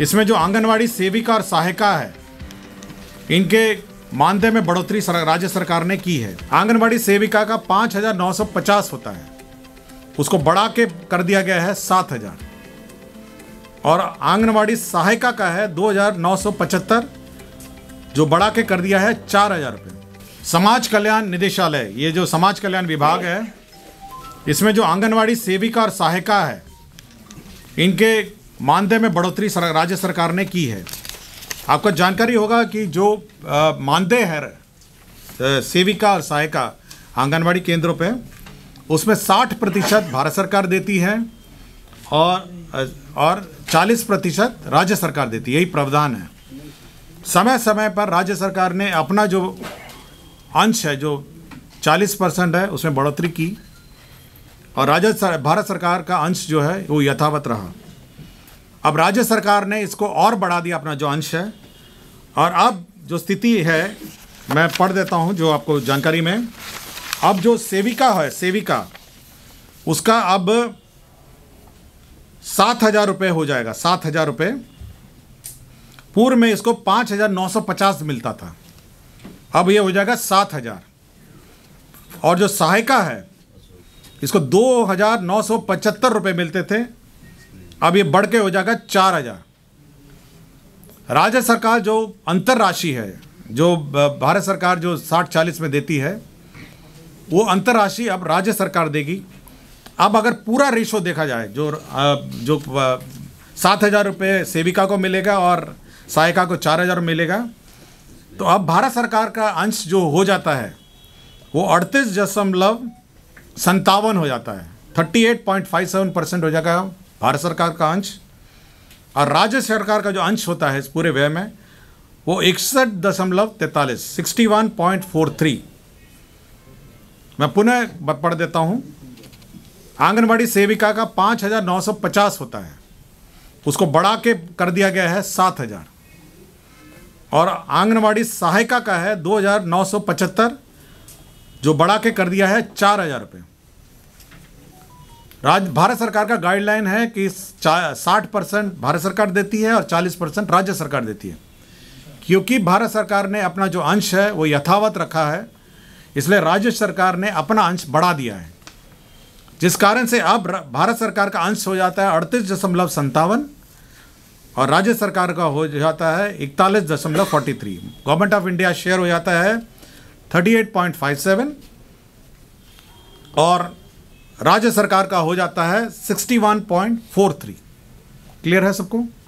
इसमें जो आंगनवाड़ी सेविका और सहायिका है इनके मानदेय में बढ़ोतरी सर, राज्य सरकार ने की है आंगनवाड़ी सेविका का पांच हजार नौ सौ पचास होता है उसको बढ़ा के कर दिया गया है सात हजार और आंगनवाड़ी सहायिका का है दो हजार नौ सौ पचहत्तर जो बढ़ा के कर दिया है चार हजार रुपये समाज कल्याण निदेशालय ये जो समाज कल्याण विभाग है इसमें जो आंगनवाड़ी सेविका और सहायिका है इनके मानदेय में बढ़ोतरी राज्य सरकार ने की है आपको जानकारी होगा कि जो मानदेय है सेविका और सहायिका आंगनबाड़ी केंद्रों पे उसमें 60 प्रतिशत भारत सरकार देती है और और 40 प्रतिशत राज्य सरकार देती है यही प्रावधान है समय समय पर राज्य सरकार ने अपना जो अंश है जो 40 परसेंट है उसमें बढ़ोतरी की और राज्य भारत सरकार का अंश जो है वो यथावत रहा अब राज्य सरकार ने इसको और बढ़ा दिया अपना जो अंश है और अब जो स्थिति है मैं पढ़ देता हूं जो आपको जानकारी में अब जो सेविका है सेविका उसका अब सात हज़ार रुपये हो जाएगा सात हज़ार रुपये पूर्व में इसको पाँच हज़ार नौ सौ पचास मिलता था अब यह हो जाएगा सात हज़ार और जो सहायिका है इसको दो हज़ार नौ सौ पचहत्तर रुपये मिलते थे अब ये बढ़ के हो जाएगा चार हजार राज्य सरकार जो अंतर राशि है जो भारत सरकार जो साठ चालीस में देती है वो अंतर राशि अब राज्य सरकार देगी अब अगर पूरा रेशो देखा जाए जो जो सात हज़ार रुपये सेविका को मिलेगा और सहायिका को चार हज़ार मिलेगा तो अब भारत सरकार का अंश जो हो जाता है वो अड़तीस दशमलव संतावन हो जाता है thirty eight point five seven percent हो जाएगा भारत सरकार का अंश और राज्य सरकार का जो अंश होता है इस पूरे व्यय में वो इकसठ दशमलव तैतालीस sixty one point four three मैं पुनः पढ़ देता हूँ आंगनबाड़ी सेविका का पाँच हज़ार नौ सौ पचास होता है उसको बढ़ा के कर दिया गया है सात हज़ार और आंगनबाड़ी सहायिका का है दो हज़ार नौ सौ पचहत्तर जो बढ़ा के कर दिया है चार हज़ार रुपये राज्य भारत सरकार का गाइडलाइन है कि साठ परसेंट भारत सरकार देती है और चालीस परसेंट राज्य सरकार देती है क्योंकि भारत सरकार ने अपना जो अंश है वो यथावत रखा है इसलिए राज्य सरकार ने अपना अंश बढ़ा दिया है जिस कारण से अब भारत सरकार का अंश हो जाता है अड़तीस दशमलव संतावन और राज्य सरकार का हो जाता है इकतालीस दशमलव forty three government of India share हो जाता है thirty eight point five seven और राज्य सरकार का हो जाता है 61.43 क्लियर है सबको